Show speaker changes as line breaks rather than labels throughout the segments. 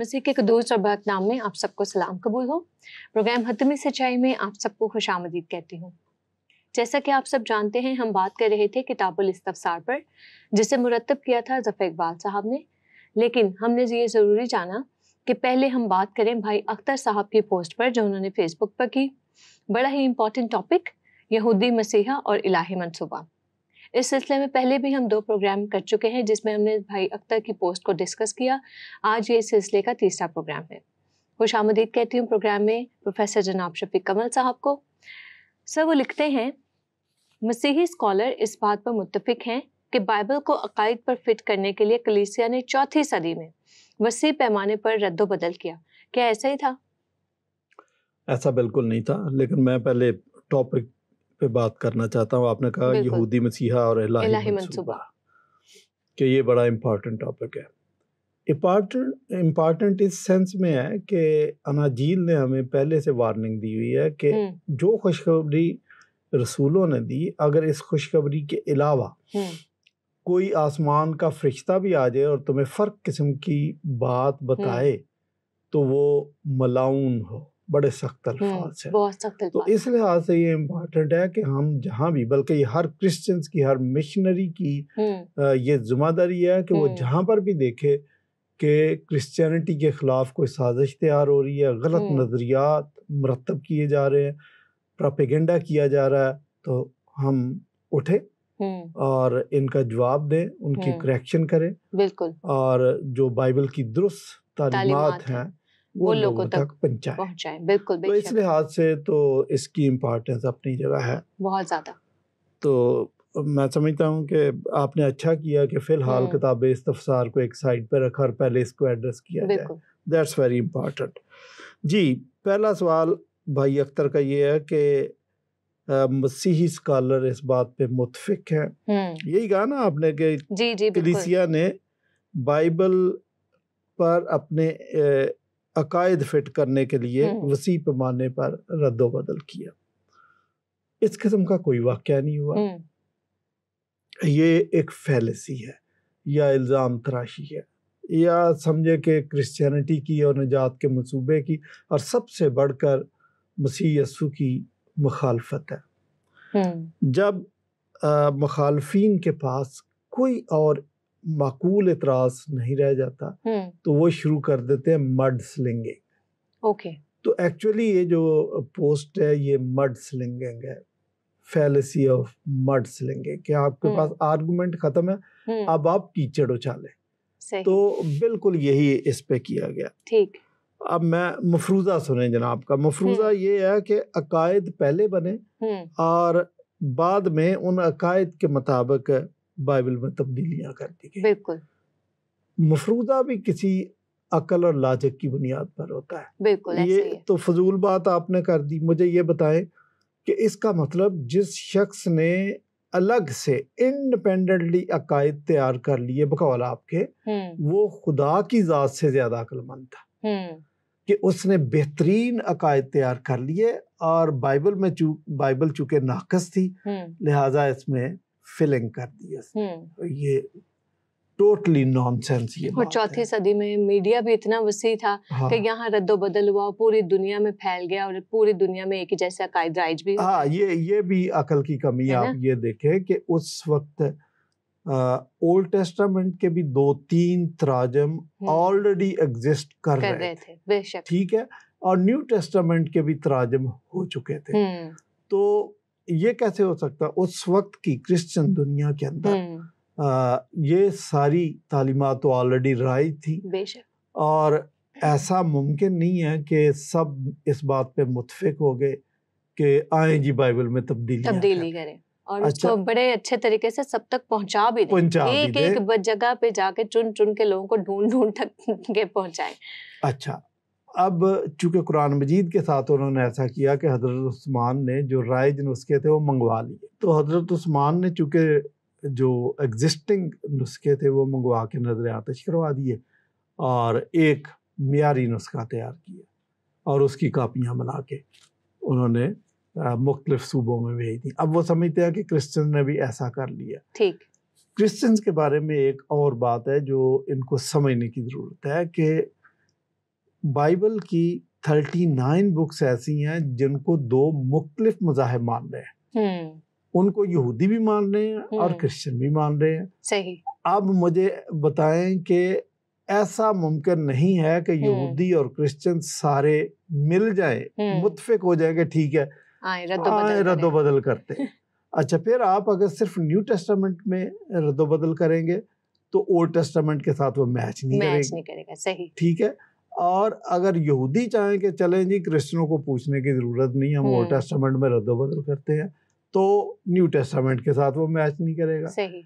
मसीह के कदूस और बात नाम में आप सबको सलाम कबूल हो प्रोग्राम हतमी सच्चाई में आप सबको खुश आमदीद कहती हूँ जैसा कि आप सब जानते हैं हम बात कर रहे थे किताबुल इस्तफसार पर जिसे मुरतब किया था जफ़े इकबाल साहब ने लेकिन हमने ये ज़रूरी जाना कि पहले हम बात करें भाई अख्तर साहब की पोस्ट पर जो उन्होंने फेसबुक पर की बड़ा ही इम्पॉर्टेंट टॉपिक यहूदी मसीहा और इलाही मनसूबा इस सिलसिले में पहले भी हम दो प्रोग्राम कर चुके हैं जिसमें हमने भाई अख्तर की पोस्ट को डिस्कस किया आज ये इस सिलसिले का तीसरा प्रोग्राम है खुश आमदीद कहती हूँ प्रोग्राम में प्रोफेसर जनाब शफीक कमल साहब को सर वो लिखते हैं मसीही स्कॉलर इस बात पर मुतफिक हैं कि बाइबल को अकायद पर फिट करने के लिए कलीसिया ने चौथी सदी में वसी पैमाने पर रद्दो बदल किया क्या ऐसा ही था
ऐसा बिल्कुल नहीं था लेकिन मैं पहले टॉपिक पे बात करना चाहता हूँ आपने कहा यहूदी मसीहा और इलाही कि ये बड़ा इम्पॉर्टेंट टॉपिक है इम्पॉर्टेंट इम्पॉर्टेंट इस सेंस में है कि अनाजील ने हमें पहले से वार्निंग दी हुई है कि हम्म। जो खुशखबरी रसूलों ने दी अगर इस खुशखबरी के अलावा हम्म। कोई आसमान का फरिश्ता भी आ जाए और तुम्हें फ़र्क किस्म की बात हम्म। बताए तो वो मलाउन हो बड़े सख्त अल्फाज हम्म, है तो इस लिहाज से ये इम्पॉर्टेंट है कि हम जहाँ भी बल्कि हर क्रिश्चियंस की हर मिशनरी की हम्म। ये जुम्मेदारी है कि वो हम्म। जहाँ पर भी देखे कि क्रिश्चियनिटी के ख़िलाफ़ कोई साजिश तैयार हो रही है गलत नज़रियात मरतब किए जा रहे हैं प्रोपेगेंडा किया जा रहा है तो हम उठे और इनका जवाब दें उनकी करेक्शन करें बिल्कुल और जो बाइबल की दुरुस्त तालीमत हैं
वो लोगों तक तक पहुंचाए बिल्कुल तो इस
लिहाज से तो इसकी इम्पोर्टेंस अपनी जगह है बहुत ज़्यादा तो मैं समझता हूँ कि आपने अच्छा किया कि फ़िलहाल हम्म। किताब इस्तफसार को एक साइड पर रखा और पहले इसको एड्रेस किया जाए दैट्स वेरी इम्पॉर्टेंट जी पहला सवाल भाई अख्तर का ये है कि मसीही स्कॉलर इस बात पे मुतफिक हैं
हम्म।
यही कहा ना आपने कि
जी जी कलिसिया
ने बाइबल पर अपने अकायद फिट करने के लिए हम्म। वसी पैमाने पर रद्द बदल किया इस किस्म का कोई वाक़ नहीं हुआ
हम्म।
ये एक फैलसी है या इल्ज़ाम तराशी है या समझे कि क्रिश्चियनिटी की और निजात के मनसूबे की और सबसे बढ़कर मसीह यसु की मुखालफत है हम्म। जब मखालफी के पास कोई और माकूल इतराज नहीं रह जाता हम्म। तो वो शुरू कर देते हैं मड स्लिंगिंग ओके तो एक्चुअली ये जो पोस्ट है ये मड स्लिंगिंग है फैलसी ऑफ मड स्लिंगिंग कि आपके हम्म। पास आर्गुमेंट खत्म है हम्म। अब आप कीचड़ उछालें तो बिल्कुल यही इस पे किया गया ठीक अब मैं मफरूजा सुने जनाब का मफरूजा ये है कि अकायद पहले बने और बाद में उन अकायद के मुताबिक बाइबल में तब्दीलियां कर दी गई बिल्कुल मफरूदा भी किसी अकल और लाजक की बुनियाद पर होता है बिल्कुल ये तो फजूल बात आपने कर दी मुझे ये बताएं कि इसका मतलब जिस शख्स ने अलग से इंडिपेंडेंटली अकायद तैयार कर लिए बकौल आपके हम्म। वो खुदा की जात से ज्यादा अकलमंद था हम्म। कि उसने बेहतरीन अकायद तैयार कर लिए और बाइबल में चूक बाइबल चूंकि नाकस थी हम्म। लिहाजा इसमें फिलिंग कर दिया हम्म। ये टोटली नॉनसेंस ये और चौथी
सदी में मीडिया भी इतना वसी था हाँ। कि यहाँ रद्दो बदल हुआ पूरी दुनिया में फैल गया और पूरी दुनिया में एक ही जैसे अकायद राइज भी हाँ
ये ये भी अकल की कमी आप ये देखें कि उस वक्त ओल्ड uh, टेस्टामेंट के भी दो तीन तराजम ऑलरेडी एग्जिस्ट कर, कर रहे
थे
ठीक है और न्यू टेस्टामेंट के भी तराजम हो चुके थे हम्म। तो ये कैसे हो सकता उस वक्त की क्रिश्चियन दुनिया के अंदर हम्म। ये सारी तालीमत तो ऑलरेडी राइज थी और ऐसा मुमकिन नहीं है कि सब इस बात पे मुतफिक हो गए कि आए जी बाइबल में तब्दीली
तब्दीली करें और अच्छा, उसको बड़े अच्छे तरीके से सब तक पहुंचा भी दे पहुंचा एक भी एक जगह पे जाके चुन चुन के लोगों को ढूंढ ढूंढ तक के पहुंचाए
अच्छा अब चूँकि कुरान मजीद के साथ उन्होंने ऐसा किया कि हज़रत उस्मान ने जो राइज नुस्खे थे वो मंगवा लिए तो हज़रत उस्मान ने चूँकि जो एग्जिस्टिंग नुस्खे थे वो मंगवा के नजर आतश करवा दिए और एक मीरी नुस्खा तैयार किया और उसकी कापियाँ बना के उन्होंने मुख्तलिफ सूबों में भेज दी अब वो समझते हैं कि क्रिश्चन ने भी ऐसा कर लिया ठीक क्रिश्चन के बारे में एक और बात है जो इनको समझने की ज़रूरत है कि बाइबल की थर्टी नाइन बुक्स ऐसी हैं जिनको दो मुख्तलिफ मजाहब मान रहे हैं हम्म। उनको यहूदी भी मान रहे हैं और हम्म। क्रिश्चियन भी मान रहे हैं सही अब मुझे बताएं कि ऐसा मुमकिन नहीं है कि हम्म। यहूदी और क्रिश्चियन सारे मिल जाएं मुतफिक हो जाए कि ठीक है
आए रद्द
बदल करते अच्छा फिर आप अगर सिर्फ न्यू टेस्टामेंट में रद्द बदल करेंगे तो ओल्ड टेस्टामेंट के साथ वो मैच नहीं मैच करेगा नहीं
करेगा सही
ठीक है और अगर यहूदी चाहें कि चलें जी क्रिश्चनों को पूछने की ज़रूरत नहीं हम ओल्ड हम्म। टेस्टामेंट में रद्द बदल करते हैं तो न्यू टेस्टामेंट के साथ वो मैच नहीं करेगा सही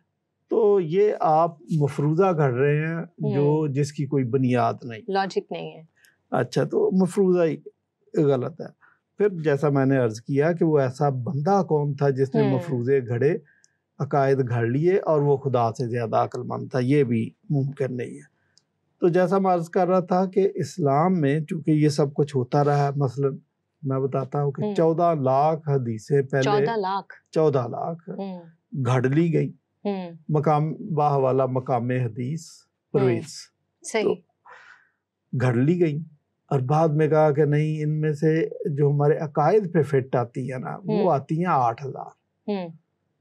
तो ये आप मफरूजा घड़ रहे हैं जो हम्म। जिसकी कोई बुनियाद नहीं
लॉजिक नहीं है
अच्छा तो मफरूजा ही गलत है फिर जैसा मैंने अर्ज किया कि वो ऐसा बंदा कौन था जिसने हम्म। मफरूजे घड़े अकायद घड़ लिए और वो खुदा से ज़्यादा अक्लमंद था ये भी मुमकिन नहीं है तो जैसा मैं अर्ज कर रहा था कि इस्लाम में चूंकि ये सब कुछ होता रहा मसलन मैं बताता हूँ कि चौदह लाख हदीसें पहले चौदह लाख चौदह लाख घड़ ली गई मकाम बाह वाला मकाम हदीस प्रवेश
घड़
तो ली गई और बाद में कहा कि नहीं इनमें से जो हमारे अकायद पे फिट आती है ना वो आती है आठ
हजार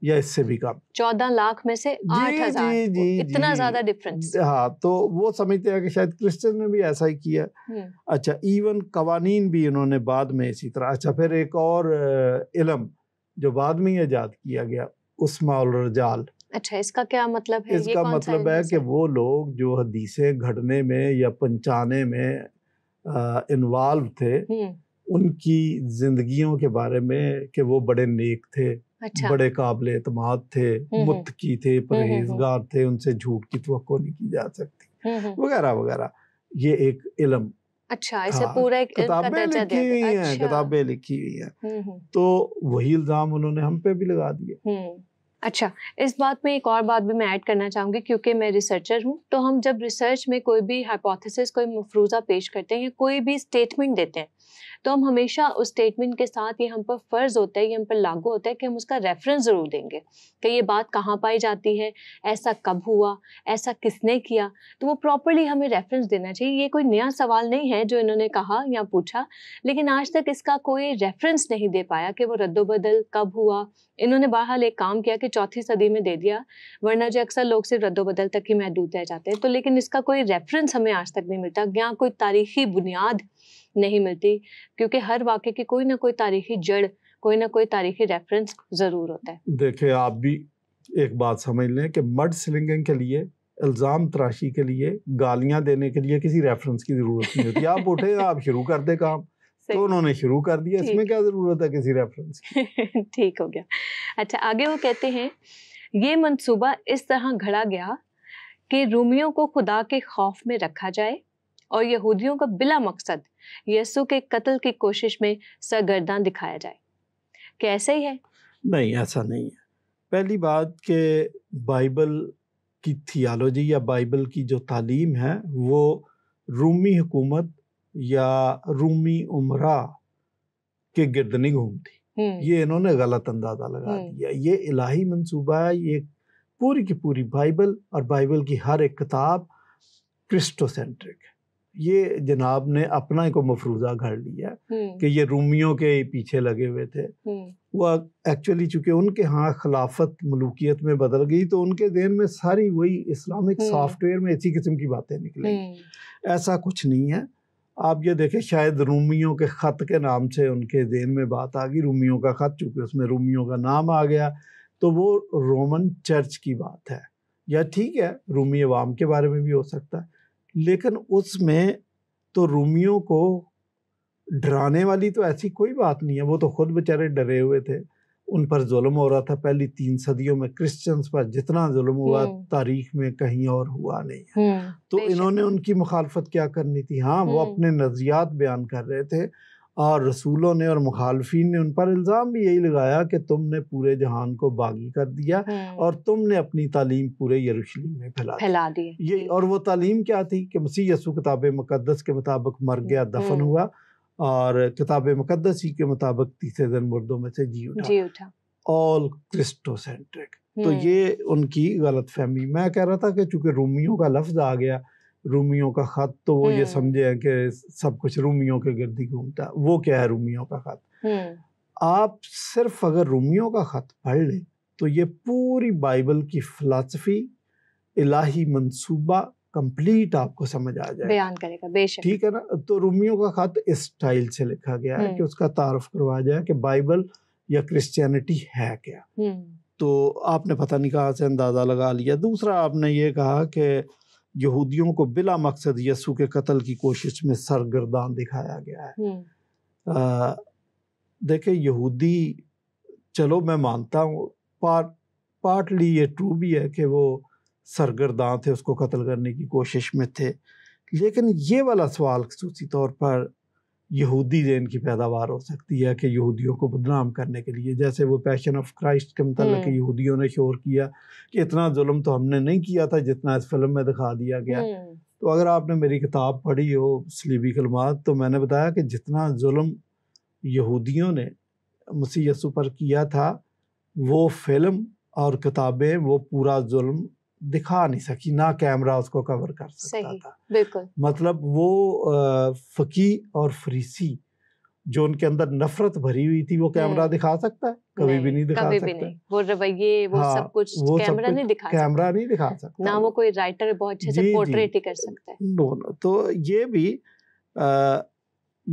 या इससे भी कम
चौदह लाख में से आठ हजार जी, जी, इतना ज्यादा डिफरेंस
हाँ तो वो समझते हैं कि शायद क्रिश्चियन ने भी ऐसा ही किया हम्म। अच्छा इवन कवानीन भी इन्होंने बाद में इसी तरह अच्छा फिर एक और इलम जो बाद में ईजाद किया गया उस्मा और रजाल
अच्छा इसका क्या मतलब है इसका ये कौन मतलब है
कि वो लोग जो हदीसें घटने में या पंचाने में इन्वॉल्व थे हम्म। उनकी जिंदगियों के बारे में कि वो बड़े नेक थे अच्छा। बड़े काबिल एतमाद थे हम्म, हम्म। की थे हम्म, परहेजगार थे उनसे झूठ की तो नहीं की जा सकती वगैरह वगैरह ये एक इलम
अच्छा इसे पूरा एक किताबें लिखी हुई अच्छा। किताबें
लिखी हुई है तो वही इल्जाम उन्होंने हम पे भी लगा दिया अच्छा
इस बात में एक और बात भी मैं ऐड करना चाहूँगी क्योंकि मैं रिसर्चर हूँ तो हम जब रिसर्च में कोई भी हाइपोथेसिस कोई मफरूज़ा पेश करते हैं या कोई भी स्टेटमेंट देते हैं तो हम हमेशा उस स्टेटमेंट के साथ ये हम पर फ़र्ज़ होता है ये हम पर लागू होता है कि हम उसका रेफरेंस ज़रूर देंगे कि ये बात कहाँ पाई जाती है ऐसा कब हुआ ऐसा किसने किया तो वो प्रॉपरली हमें रेफरेंस देना चाहिए ये कोई नया सवाल नहीं है जो इन्होंने कहा या पूछा लेकिन आज तक इसका कोई रेफरेंस नहीं दे पाया कि वो रद्दोबदल कब हुआ इन्होंने बहरहाल एक काम किया कि चौथी सदी में दे दिया वरना जो अक्सर लोग सिर्फ रद्दोबदल तक ही महदूद रह जाते हैं तो लेकिन इसका कोई रेफरेंस हमें आज तक नहीं मिलता या कोई तारीखी बुनियाद नहीं मिलती क्योंकि हर वाक्य की कोई ना कोई तारीखी जड़ कोई ना कोई तारीखी रेफरेंस ज़रूर होता है
देखिए आप भी एक बात समझ लें कि मर्ड स्लिंगिंग के लिए इल्ज़ाम तराशी के लिए गालियाँ देने के लिए किसी रेफरेंस की ज़रूरत नहीं होती आप उठे आप शुरू कर दे काम तो उन्होंने शुरू कर दिया इसमें क्या ज़रूरत है किसी रेफरेंस
की ठीक हो गया अच्छा आगे वो कहते हैं ये मंसूबा इस तरह घड़ा गया कि रूमियों को खुदा के खौफ में रखा जाए और यहूदियों का बिला मकसद यसु के कत्ल की कोशिश में सरगर्दान दिखाया जाए कैसे ही है
नहीं ऐसा नहीं है पहली बात के बाइबल की थियोलॉजी या बाइबल की जो तालीम है वो रूमी हुकूमत या रूमी उमरा के गिर्द नहीं घूमती हम्म। ये इन्होंने गलत अंदाज़ा लगा हम्म। दिया ये इलाही मंसूबा है ये पूरी की पूरी बाइबल और बाइबल की हर एक किताब क्रिस्टोसेंट्रिक है ये जनाब ने अपना एक मफरूजा घर लिया हम्म। कि ये रूमियों के पीछे लगे हुए थे हम्म। वो एक्चुअली चूंकि उनके यहाँ खिलाफत मलूकियत में बदल गई तो उनके जहन में सारी वही इस्लामिक हम्म। सॉफ्टवेयर में इसी किस्म की बातें निकली ऐसा कुछ नहीं है आप ये देखें शायद रूमियों के ख़त के नाम से उनके जहन में बात आ गई रूमियों का ख़त चूँकि उसमें रूमियों का नाम आ गया तो वो रोमन चर्च की बात है या ठीक है रूमी अवाम के बारे में भी हो सकता है लेकिन उसमें तो रूमियों को डराने वाली तो ऐसी कोई बात नहीं है वो तो खुद बेचारे डरे हुए थे उन पर जुल्म हो रहा था पहली तीन सदियों में क्रिश्चियंस पर जितना जुल्म हुआ हम्म। तारीख में कहीं और हुआ नहीं हम्म, तो इन्होंने उनकी मुखालफत क्या करनी थी हाँ वो हम्म। अपने नजरियात बयान कर रहे थे और रसूलों ने और मुखालफी ने उन पर इल्ज़ाम भी यही लगाया कि तुमने पूरे जहान को बागी कर दिया हम्म। और तुमने अपनी तालीम पूरे यरूशलेम में फैला फैला दी ये और वो तालीम क्या थी कि मसीह यसु किताब मुकदस के मुताबिक मर गया हम्म। दफन हुआ और किताब मुकदस ही के मुताबिक तीसरे दिन मुर्दों में से जी उठा, जी उठा। ऑल क्रिस्टोसेंट्रिक तो हम्म। ये उनकी गलत फहमी मैं कह रहा था कि चूंकि रोमियों का लफ्ज आ गया रूमियों का खत तो वो ये हम्म। समझे कि सब कुछ रूमियों के गिरदी घूमता घूमता वो क्या है रूमियों का खत हम्म। आप सिर्फ अगर रूमियों का खत पढ़ लें तो ये पूरी बाइबल की फ़िलासफ़ी इलाही मंसूबा कंप्लीट आपको समझ आ जाए बयान
करेगा बेशक ठीक
है ना तो रूमियों का खत इस स्टाइल से लिखा गया है कि हम्म। उसका तारफ करवाया जाए कि बाइबल या क्रिश्चियनिटी है क्या तो आपने पता नहीं कहा से अंदाज़ा लगा लिया दूसरा आपने ये कहा कि यहूदियों को बिला मकसद यसु के कत्ल की कोशिश में सरगर्दान दिखाया गया है हम्म। देखे यहूदी चलो मैं मानता हूँ पार्ट पार्टली ये ट्रू भी है कि वो सरगर्दान थे उसको कत्ल करने की कोशिश में थे लेकिन ये वाला सवाल खसूसी तौर पर यहूदी जैन की पैदावार हो सकती है कि यहूदियों को बदनाम करने के लिए जैसे वो पैशन ऑफ क्राइस्ट के मतलब यहूदियों ने शोर किया कि इतना जुल्म तो हमने नहीं किया था जितना इस फिल्म में दिखा दिया गया हम्म। तो अगर आपने मेरी किताब पढ़ी हो सलीबी कलमात तो मैंने बताया कि जितना जुल्म यहूदियों ने मसीह पर किया था वो फिल्म और किताबें वो पूरा जुल्म दिखा नहीं सकी ना कैमरा उसको कवर कर
सकता था बिल्कुल
मतलब वो फकी और फरीसी जो उनके अंदर नफरत भरी हुई थी वो कैमरा हम्म। दिखा सकता है कभी नहीं, भी नहीं दिखा कभी सकता भी नहीं।
वो रवैये वो हाँ, सब कुछ वो कैमरा नहीं दिखा कैमरा
नहीं दिखा सकता ना वो
कोई राइटर बहुत अच्छे से पोर्ट्रेट ही कर सकता
है नो तो ये भी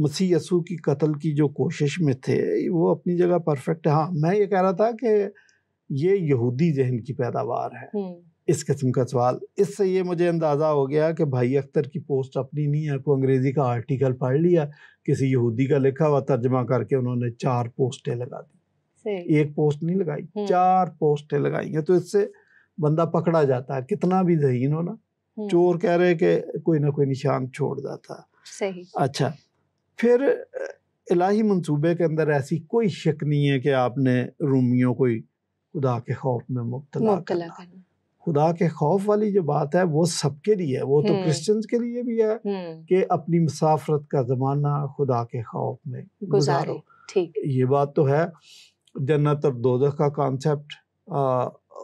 मसीह यसु की कत्ल की जो कोशिश में थे वो अपनी जगह परफेक्ट है हाँ मैं ये कह रहा था कि ये यहूदी जहन की पैदावार है हम्म। इस किस्म का सवाल इससे ये मुझे अंदाज़ा हो गया कि भाई अख्तर की पोस्ट अपनी नहीं है कोई अंग्रेज़ी का आर्टिकल पढ़ लिया किसी यहूदी का लिखा हुआ तर्जमा करके उन्होंने चार पोस्टें लगा दी एक पोस्ट नहीं लगाई हम्म। चार पोस्टें लगाई हैं तो इससे बंदा पकड़ा जाता है कितना भी जहीन हो ना हम्म। चोर कह रहे कि कोई ना कोई निशान छोड़ जाता सही अच्छा फिर इलाही मंसूबे के अंदर ऐसी कोई शक नहीं है कि आपने रूमियों को खुदा के खौफ में मुबतला करना खुदा के खौफ वाली जो बात है वो सबके लिए है वो तो क्रिश्चियंस हम्म। के लिए भी है हम्म। कि अपनी मुसाफरत का ज़माना खुदा के खौफ में गुजारो ठीक ये बात तो है जन्नत और दोजख का कॉन्सेप्ट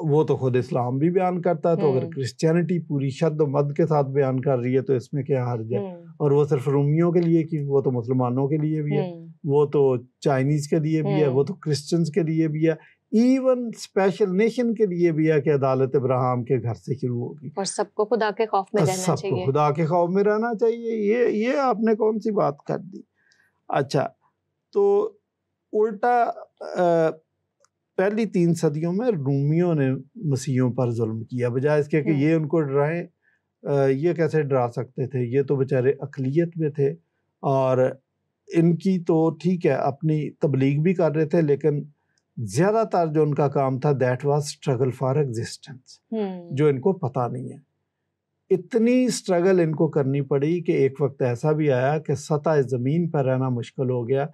वो तो खुद इस्लाम भी बयान करता है तो अगर क्रिश्चियनिटी हम्म। पूरी शद मद के साथ बयान कर रही है तो इसमें क्या हर्ज है और वो सिर्फ रोमियों के लिए की वो तो मुसलमानों के लिए भी है वो तो चाइनीज़ के लिए भी है वो तो क्रिश्चियंस के लिए भी है इवन स्पेशल नेशन के लिए भी है कि अदालत इब्राहिम के घर से शुरू होगी
और सबको खुदा के खौफ में रहना सबको खुदा
के खौफ में रहना चाहिए ये ये आपने कौन सी बात कर दी अच्छा तो उल्टा पहली तीन सदियों में रूमियों ने मसीहों पर जुल्म किया बजाय इसके कि हम्म। ये उनको डराएं ये कैसे डरा सकते थे ये तो बेचारे अकलीत में थे और इनकी तो ठीक है अपनी तबलीग भी कर रहे थे लेकिन ज्यादातर जो उनका काम था that was struggle for existence जो इनको पता नहीं है इतनी स्ट्रगल इनको करनी पड़ी कि एक वक्त ऐसा भी आया कि सतह ज़मीन पर रहना मुश्किल हो गया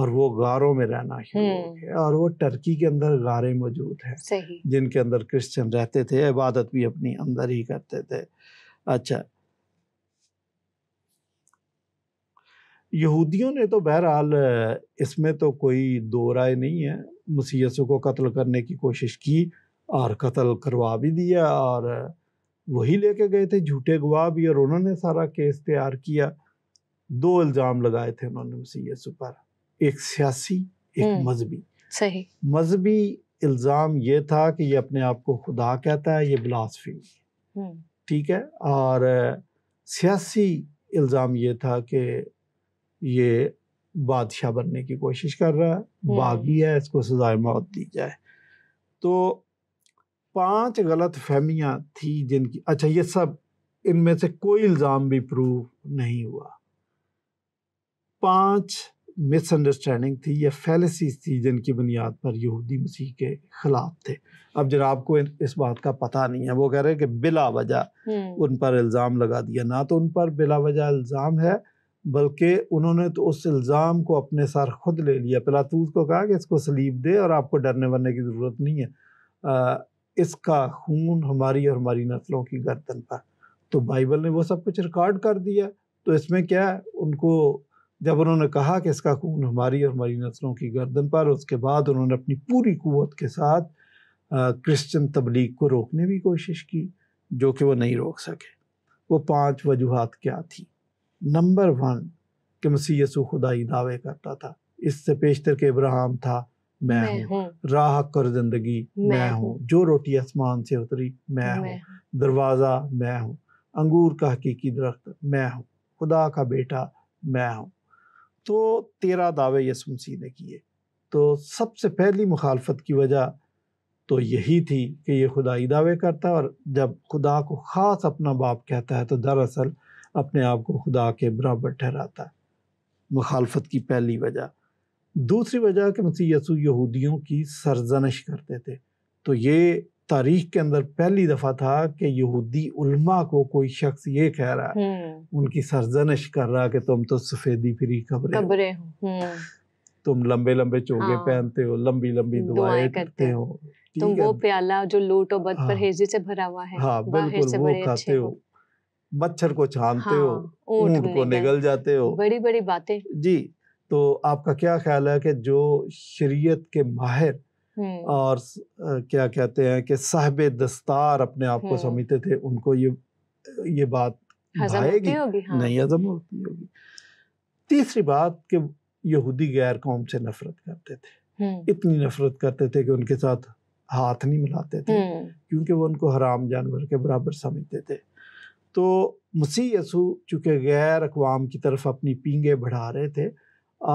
और वो गारों में रहना ही हम्म। और वो टर्की के अंदर गारे मौजूद हैं जिनके अंदर क्रिश्चियन रहते थे इबादत भी अपनी अंदर ही करते थे अच्छा यहूदियों ने तो बहरहाल इसमें तो कोई दो राय नहीं है मसीह को कत्ल करने की कोशिश की और कत्ल करवा भी दिया और वही लेके गए थे झूठे गवाह भी और उन्होंने सारा केस तैयार किया दो इल्ज़ाम लगाए थे उन्होंने मसीह पर एक सियासी एक हम्म। मजहबी सही मजहबी इल्ज़ाम ये था कि ये अपने आप को खुदा कहता है ये बिलासफी हम्म। ठीक है और सियासी इल्ज़ाम ये था कि ये बादशाह बनने की कोशिश कर रहा है हम्म। बागी है इसको सजाए मौत दी जाए तो पांच गलत फहमियाँ थी जिनकी अच्छा ये सब इनमें से कोई इल्ज़ाम भी प्रूव नहीं हुआ पांच मिसअंडरस्टैंडिंग थी या फैलसीज थी जिनकी बुनियाद पर यहूदी मसीह के ख़िलाफ़ थे अब जरा आपको इस बात का पता नहीं है वो कह रहे हैं कि बिला वजह हम्म। उन पर इल्ज़ाम लगा दिया ना तो उन पर बिला वजह इल्ज़ाम है बल्कि उन्होंने तो उस इल्ज़ाम को अपने सर खुद ले लिया पिलातूस को कहा कि इसको सलीब दे और आपको डरने वरने की ज़रूरत नहीं है आ, इसका खून हमारी और हमारी नस्लों की गर्दन पर तो बाइबल ने वो सब कुछ रिकॉर्ड कर दिया तो इसमें क्या है उनको जब उन्होंने कहा कि इसका खून हमारी और हमारी नस्लों की गर्दन पर उसके बाद उन्होंने अपनी पूरी क़वत के साथ क्रिश्चन तबलीग को रोकने की कोशिश की जो कि वह नहीं रोक सके वो पाँच वजूहत क्या थी नंबर वन कि मसीह यसु खुदाई दावे करता था इससे पेशतर के इब्राहिम था मैं, मैं हूँ राह कर जिंदगी मैं, मैं हूँ जो रोटी आसमान से उतरी मैं, मैं हूँ दरवाज़ा मैं हूँ अंगूर का हकीकी दरख्त मैं हूँ खुदा का बेटा मैं हूँ तो तेरा दावे यसु मसीह ने किए तो सबसे पहली मुखालफत की वजह तो यही थी कि ये खुदाई दावे करता और जब खुदा को ख़ास अपना बाप कहता है तो दरअसल अपने आप को खुदा के बराबर ठहराता है मुखालफत की पहली वजह दूसरी वजह कि मसीह यसु यहूदियों की सरजनश करते थे तो ये तारीख के अंदर पहली दफ़ा था कि यहूदी उल्मा को कोई शख्स ये कह रहा है हम्म। उनकी सरजनश कर रहा कि तुम तो सफ़ेदी फिरी खबरें खबरें हो हम्म। तुम लंबे लंबे चोगे हाँ। पहनते हो लंबी लंबी दुआएं करते हो
तुम वो प्याला जो लूट और बद हाँ। परहेजी से भरा हुआ है हाँ बिल्कुल वो खाते
हो मच्छर को छानते हाँ, हो ऊंट को निगल जाते हो बड़ी बड़ी बातें जी तो आपका क्या ख्याल है कि जो शरीयत के माहिर हम्म। और क्या कहते हैं कि साहब दस्तार अपने आप को हम्म। समझते थे उनको ये ये बात
भाएगी हाँ। नहीं
हजम होती होगी तीसरी बात कि यहूदी गैर कौम से नफरत करते थे हम्म। इतनी नफरत करते थे कि उनके साथ हाथ नहीं मिलाते थे क्योंकि वो उनको हराम जानवर के बराबर समझते थे तो मसीह यसु चूँकि गैर अकवाम की तरफ अपनी पींगे बढ़ा रहे थे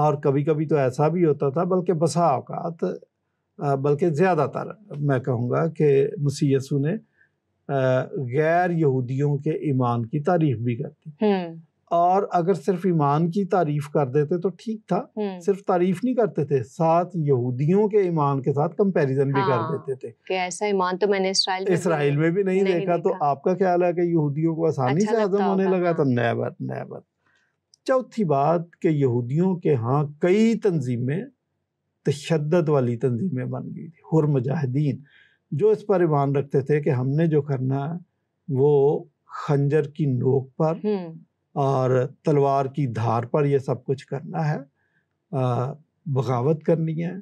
और कभी कभी तो ऐसा भी होता था बल्कि बसा अवकात बल्कि ज़्यादातर मैं कहूँगा कि मसीह यसु ने गैर यहूदियों के ईमान की तारीफ भी करती और अगर सिर्फ ईमान की तारीफ कर देते तो ठीक था हम्म। सिर्फ तारीफ नहीं करते थे साथ यहूदियों के ईमान के साथ कंपैरिजन हाँ, भी कर हाँ,
देते थे कि ऐसा ईमान तो मैंने इसराइल में इसराइल में भी नहीं,
नहीं देखा, तो देखा तो आपका ख्याल है कि यहूदियों को आसानी अच्छा से हजम होने लगा था नैबर हाँ। नैबर चौथी बात कि यहूदियों के यहाँ कई तंजीमें तशद वाली तंजीमें बन गई थी हर मुजाहिदीन जो इस पर ईमान रखते थे कि हमने जो करना है वो खंजर की नोक पर हम्म। और तलवार की धार पर यह सब कुछ करना है बगावत करनी है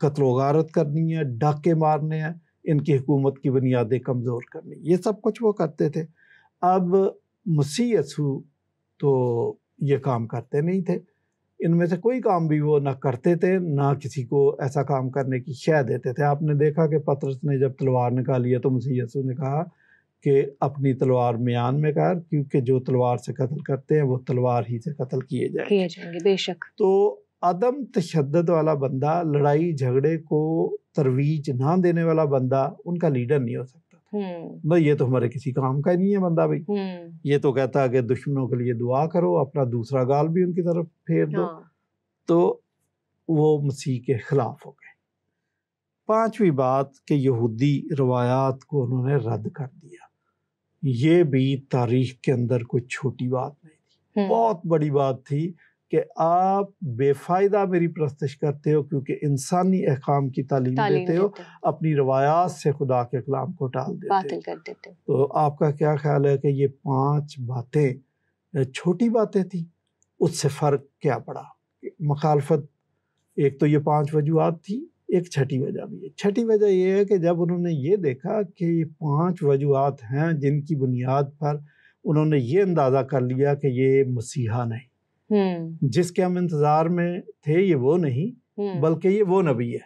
कत्लो गारत करनी है डाके मारने हैं इनकी हुकूमत की बुनियादें कमज़ोर करनी ये सब कुछ वो करते थे अब मसीह यसू तो ये काम करते नहीं थे इनमें से कोई काम भी वो ना करते थे ना किसी को ऐसा काम करने की शह देते थे आपने देखा कि पत्रस ने जब तलवार निकाली है तो मसीह यसू ने कहा कि अपनी तलवार म्यान में कर क्योंकि जो तलवार से कत्ल करते हैं वो तलवार ही से कत्ल किए जाए किए जाएंगे बेशक तो अदम तशद वाला बंदा लड़ाई झगड़े को तरवीज ना देने वाला बंदा उनका लीडर नहीं हो सकता हम्म। ना ये तो हमारे किसी काम का ही नहीं है बंदा भाई हम्म। ये तो कहता है कि दुश्मनों के लिए दुआ करो अपना दूसरा गाल भी उनकी तरफ फेर दो हाँ। तो वो मसीह के खिलाफ हो गए पांचवी बात कि यहूदी रवायात को उन्होंने रद्द कर दिया ये भी तारीख के अंदर कोई छोटी बात नहीं थी हम्म। बहुत बड़ी बात थी कि आप बेफायदा मेरी प्रस्तश करते हो क्योंकि इंसानी अहकाम की तालीम, तालीम देते, देते हो अपनी रवायात से खुदा के कलाम को टाल देते बातें कर देते तो आपका क्या ख्याल है कि ये पांच बातें छोटी बातें थी उससे फ़र्क क्या पड़ा मखालफत एक तो ये पांच वजूहत थी एक छठी वजह भी है छठी वजह यह है कि जब उन्होंने ये देखा कि ये पांच वजूहत हैं जिनकी बुनियाद पर उन्होंने ये अंदाज़ा कर लिया कि ये मसीहा नहीं हम्म। जिसके हम इंतज़ार में थे ये वो नहीं हम्म। बल्कि ये वो नबी है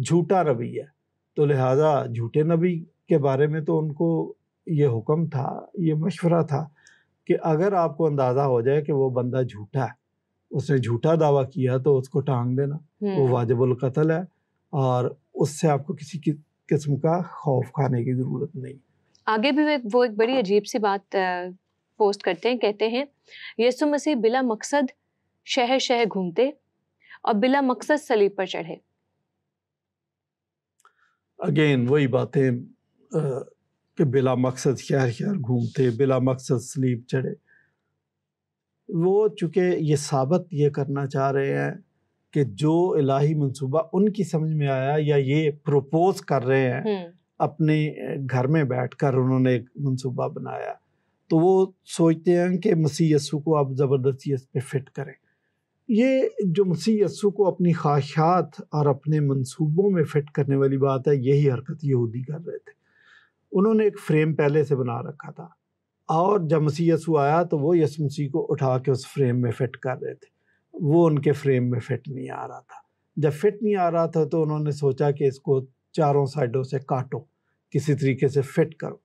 झूठा नबी है तो लिहाजा झूठे नबी के बारे में तो उनको ये हुक्म था ये मशवरा था कि अगर आपको अंदाज़ा हो जाए कि वो बंदा झूठा है उसने झूठा दावा किया तो उसको टांग देना वो हम्म। वाजिबुल कत्ल है और उससे आपको किसी की किस्म का खौफ खाने की ज़रूरत नहीं
आगे भी वे वो एक बड़ी अजीब सी बात पोस्ट करते हैं कहते हैं यसु मसीह बिला मकसद शहर शहर घूमते और बिला मकसद सलीब पर चढ़े
अगेन वही बातें कि बिला मकसद शहर शहर घूमते बिला मकसद सलीब चढ़े वो चूँकि ये साबित ये करना चाह रहे हैं कि जो इलाही मंसूबा उनकी समझ में आया या ये प्रपोज कर रहे हैं हम्म। अपने घर में बैठकर उन्होंने एक मंसूबा बनाया तो वो सोचते हैं कि मसीह यस्सू को आप ज़बरदस्ती इस पर फिट करें ये जो मसीह यस्सू को अपनी ख्वाहिशात और अपने मंसूबों में फ़िट करने वाली बात है यही हरकत यहूदी कर रहे थे उन्होंने एक फ्रेम पहले से बना रखा था और जब मसीह यसू आया तो वो यस मसीह को उठा के उस फ्रेम में फिट कर रहे थे वो उनके फ्रेम में फिट नहीं आ रहा था जब फिट नहीं आ रहा था तो उन्होंने सोचा कि इसको चारों साइडों से काटो किसी तरीके से फिट करो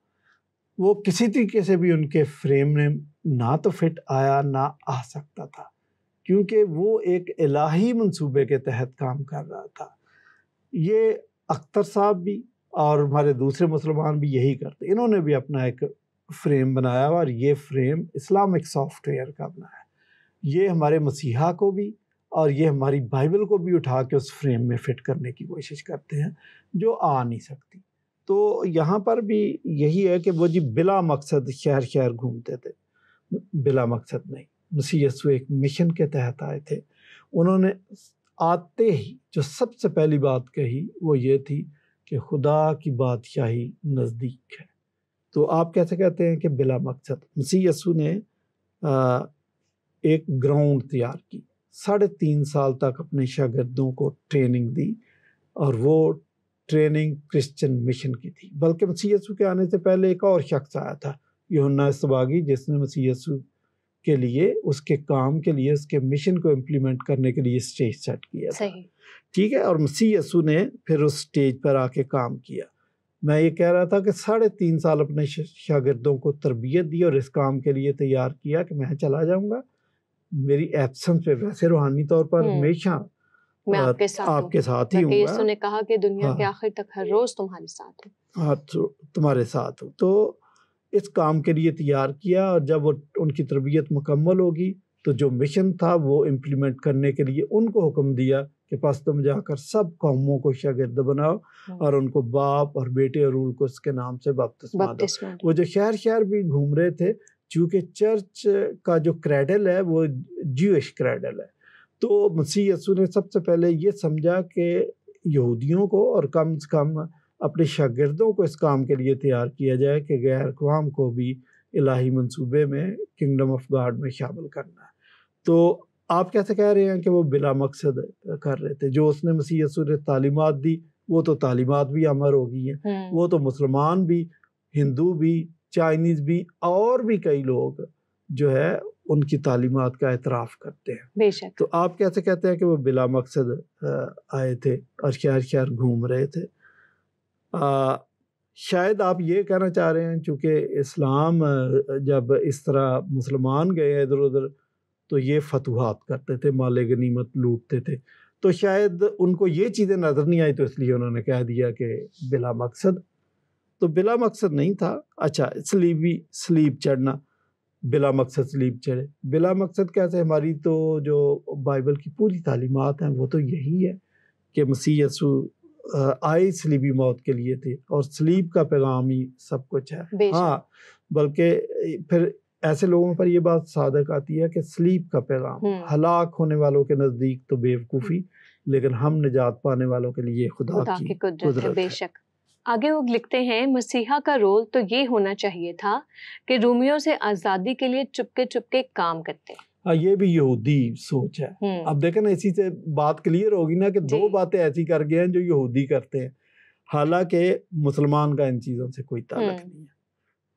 वो किसी तरीके से भी उनके फ्रेम में ना तो फिट आया ना आ सकता था क्योंकि वो एक इलाही मंसूबे के तहत काम कर रहा था ये अख्तर साहब भी और हमारे दूसरे मुसलमान भी यही करते इन्होंने भी अपना एक फ्रेम बनाया और ये फ्रेम इस्लामिक सॉफ्टवेयर का बनाया ये हमारे मसीहा को भी और ये हमारी बाइबल को भी उठा के उस फ्रेम में फिट करने की कोशिश करते हैं जो आ नहीं सकती तो यहाँ पर भी यही है कि वो जी बिला मकसद शहर शहर घूमते थे बिला मकसद नहीं मसी एक मिशन के तहत आए थे उन्होंने आते ही जो सबसे पहली बात कही वो ये थी कि खुदा की बादशाही नज़दीक है तो आप कैसे कहते हैं कि बिला मकसद मसी यसु ने आ, एक ग्राउंड तैयार की साढ़े तीन साल तक अपने शागिदों को ट्रेनिंग दी और वो ट्रेनिंग क्रिश्चियन मिशन की थी बल्कि मसीह यसु के आने से पहले एक और शख्स आया था योना सबागी जिसने मसीह यसु के लिए उसके काम के लिए उसके मिशन को इम्प्लीमेंट करने के लिए स्टेज सेट किया ठीक है और मसीयसु यसु ने फिर उस स्टेज पर आके काम किया मैं ये कह रहा था कि साढ़े तीन साल अपने शागिदों को तरबियत दी और इस काम के लिए तैयार किया कि मैं चला जाऊँगा मेरी एब्सेंस पे वैसे रूहानी तौर पर हम्म। हमेशा मैं आपके साथ आपके साथ ही हूँ ने
कहा कि दुनिया के हाँ। आखिर तक हर रोज तुम्हारे साथ
हूँ हाँ तो तुम्हारे साथ हूँ तो इस काम के लिए तैयार किया और जब वो उनकी तरबियत मुकम्मल होगी तो जो मिशन था वो इम्प्लीमेंट करने के लिए उनको हुक्म दिया कि पास तुम जाकर सब कौमों को शागिर्द बनाओ हम्म। और उनको बाप और बेटे और उनको उसके नाम से बपतिस्मा वो जो शहर शहर भी घूम रहे थे चूँकि चर्च का जो क्रेडल है वो ज्यूश क्रेडल है तो मसीह यसु ने सबसे पहले ये समझा कि यहूदियों को और कम से कम अपने शागिर्दों को इस काम के लिए तैयार किया जाए कि गैर अवाम को भी इलाही मंसूबे में किंगडम ऑफ गॉड में शामिल करना है तो आप कैसे कह रहे हैं कि वो बिला मकसद कर रहे थे जो उसने मसीह यसु ने तालीमत दी वो तो तालीमत भी अमर हो गई हैं हम्म। वो तो मुसलमान भी हिंदू भी चाइनीज़ भी और भी कई लोग जो है उनकी तालीमत का एतराफ़ करते हैं बेशक तो आप कैसे कहते हैं कि वो बिला मकसद आए थे और शहर शहर घूम रहे थे आ, शायद आप ये कहना चाह रहे हैं चूँकि इस्लाम जब इस तरह मुसलमान गए इधर उधर तो ये फतवाहत करते थे माले गनीमत लूटते थे तो शायद उनको ये चीज़ें नज़र नहीं आई तो इसलिए उन्होंने कह दिया कि बिला मकसद तो बिला मकसद नहीं था अच्छा स्लीप भी स्लीप चढ़ना बिला मकसद स्लीप चढ़े बिला मकसद कैसे हमारी तो जो बाइबल की पूरी तालीमत हैं वो तो यही है कि मसीह यसु आए स्लीपी मौत के लिए थे और स्लीप का पैगाम ही सब कुछ है हाँ बल्कि फिर ऐसे लोगों पर यह बात सादक आती है कि स्लीप का पैगाम हम्म। हलाक होने वालों के नज़दीक तो बेवकूफ़ी हम्म। लेकिन हम निजात पाने वालों के लिए खुदा, खुदा की कुदरत बेशक
आगे वो लिखते हैं मसीहा का रोल तो ये होना चाहिए था कि रोमियो से आज़ादी के लिए चुपके चुपके काम करते
हाँ, ये भी यहूदी सोच है हम्म। अब देखें ना इसी से बात क्लियर होगी ना कि दो बातें ऐसी कर गए हैं जो यहूदी करते हैं हालांकि मुसलमान का इन चीज़ों से कोई ताल्लुक हम्म। नहीं है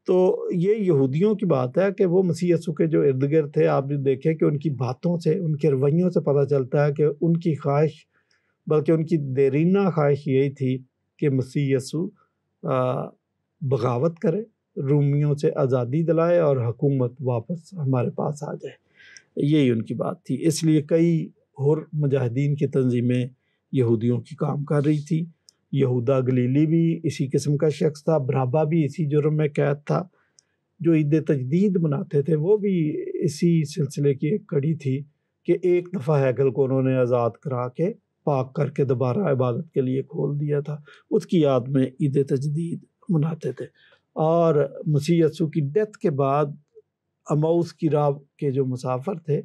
तो ये यहूदियों की बात है कि वो मसीह यसु के जो इर्द गिर्द थे आप जो देखें कि उनकी बातों से उनके रवैयों से पता चलता है कि उनकी ख्वाहिश बल्कि उनकी देरीना ख्वाहिश यही थी कि मसीह यसु बगावत करे रूमियों से आज़ादी दिलाए और हकूमत वापस हमारे पास आ जाए यही उनकी बात थी इसलिए कई और मुजाहिदीन की तंजीमें यहूदियों की काम कर रही थी यहूदा गलीली भी इसी किस्म का शख्स था ब्राबा भी इसी जुर्म में कैद था जो ईद तजदीद मनाते थे वो भी इसी सिलसिले की एक कड़ी थी कि एक दफ़ा हैगल को उन्होंने आज़ाद करा के पाक करके दोबारा इबादत के लिए खोल दिया था उसकी याद में ईद तजदीद मनाते थे और मसीह यसू की डेथ के बाद अमाउस की राह के जो मुसाफर थे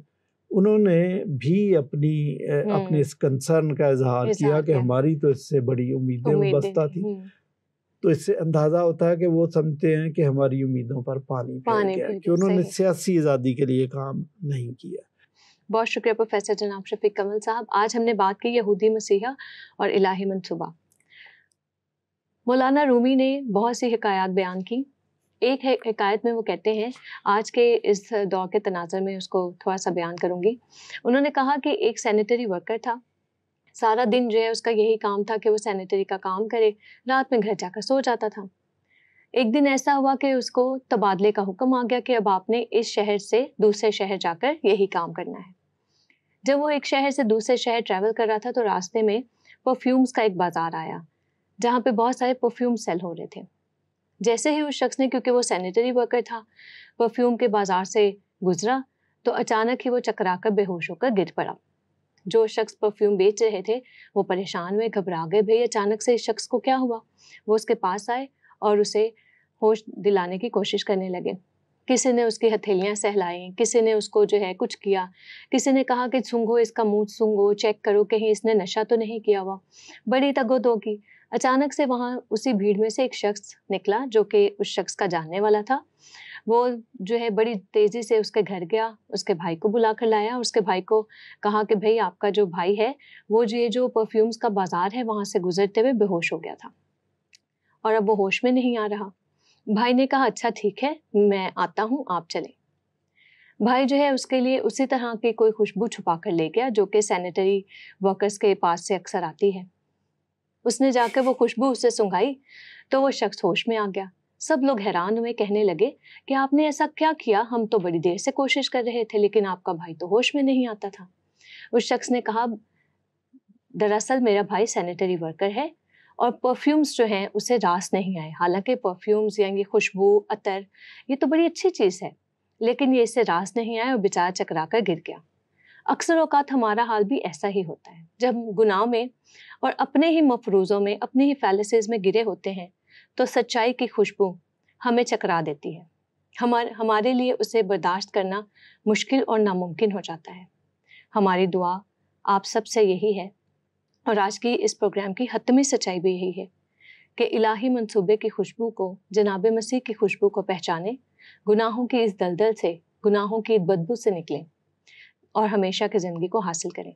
उन्होंने भी अपनी हम्म। अपने इस कंसर्न का इजहार किया कि हमारी तो इससे बड़ी उम्मीदें वस्ता थी हम्म। तो इससे अंदाज़ा होता है कि वो समझते हैं कि हमारी उम्मीदों पर पानी, पानी गया कि उन्होंने सियासी आज़ादी के लिए काम नहीं किया
बहुत शुक्रिया प्रोफेसर जनाब शफीक कमल साहब आज हमने बात की यहूदी मसीहा और इलाही मनसूबा मौलाना रूमी ने बहुत सी हकायात बयान की एक है हकायत में वो कहते हैं आज के इस दौर के तनाजर में उसको थोड़ा सा बयान करूँगी उन्होंने कहा कि एक सैनिटरी वर्कर था सारा दिन जो है उसका यही काम था कि वो सैनिटरी का काम करे रात में घर जाकर सो जाता था एक दिन ऐसा हुआ कि उसको तबादले का हुक्म आ गया कि अब आपने इस शहर से दूसरे शहर जाकर यही काम करना है जब वो एक शहर से दूसरे शहर ट्रैवल कर रहा था तो रास्ते में परफ्यूम्स का एक बाज़ार आया जहाँ पे बहुत सारे परफ्यूम सेल हो रहे थे जैसे ही उस शख्स ने क्योंकि वो सैनिटरी वर्कर था परफ्यूम के बाज़ार से गुजरा तो अचानक ही वो चकरा कर बेहोश होकर गिर पड़ा जो शख्स परफ्यूम बेच रहे थे वो परेशान हुए घबरा गए भाई अचानक से इस शख्स को क्या हुआ वो उसके पास आए और उसे होश दिलाने की कोशिश करने लगे किसी ने उसकी हथेलियाँ सहलाई किसी ने उसको जो है कुछ किया किसी ने कहा कि सूंघो इसका मुंह सूंघो चेक करो कहीं इसने नशा तो नहीं किया हुआ बड़ी तगोदो की अचानक से वहाँ उसी भीड़ में से एक शख्स निकला जो कि उस शख्स का जानने वाला था वो जो है बड़ी तेज़ी से उसके घर गया उसके भाई को बुला कर लाया उसके भाई को कहा कि भाई आपका जो भाई है वो जो ये जो परफ्यूम्स का बाज़ार है वहाँ से गुजरते हुए बेहोश हो गया था और अब वो होश में नहीं आ रहा भाई ने कहा अच्छा ठीक है मैं आता हूँ आप चले भाई जो है उसके लिए उसी तरह की कोई खुशबू छुपा कर ले गया जो कि सैनिटरी वर्कर्स के पास से अक्सर आती है उसने जाकर वो खुशबू उसे सुंघाई तो वो शख्स होश में आ गया सब लोग हैरान हुए कहने लगे कि आपने ऐसा क्या किया हम तो बड़ी देर से कोशिश कर रहे थे लेकिन आपका भाई तो होश में नहीं आता था उस शख्स ने कहा दरअसल मेरा भाई सैनिटरी वर्कर है और परफ्यूम्स जो हैं उसे रास नहीं आए हालांकि परफ्यूम्स यानी खुशबू अतर ये तो बड़ी अच्छी चीज़ है लेकिन ये इसे रास नहीं आए और बेचारा चकरा कर गिर गया अक्सर अवकात हमारा हाल भी ऐसा ही होता है जब गुनाह में और अपने ही मफरूज़ों में अपने ही फैलसेज में गिरे होते हैं तो सच्चाई की खुशबू हमें चकरा देती है हमार हमारे लिए उसे बर्दाश्त करना मुश्किल और नामुमकिन हो जाता है हमारी दुआ आप सब से यही है और आज की इस प्रोग्राम की हतमी सच्चाई भी यही है कि इलाही मंसूबे की खुशबू को जनाब मसीह की खुशबू को पहचाने गुनाहों की इस दलदल से गुनाहों की बदबू से निकलें और हमेशा की ज़िंदगी को हासिल करें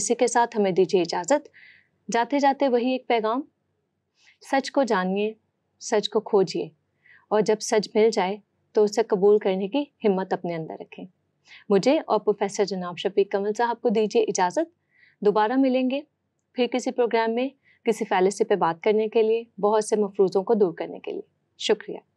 इसी के साथ हमें दीजिए इजाज़त जाते जाते वही एक पैगाम सच को जानिए सच को खोजिए और जब सच मिल जाए तो उसे कबूल करने की हिम्मत अपने अंदर रखें मुझे और प्रोफेसर जनाब शफीक कमल साहब को दीजिए इजाज़त दोबारा मिलेंगे फिर किसी प्रोग्राम में किसी फैलसी पे बात करने के लिए बहुत से मफरूज़ों को दूर करने के लिए शुक्रिया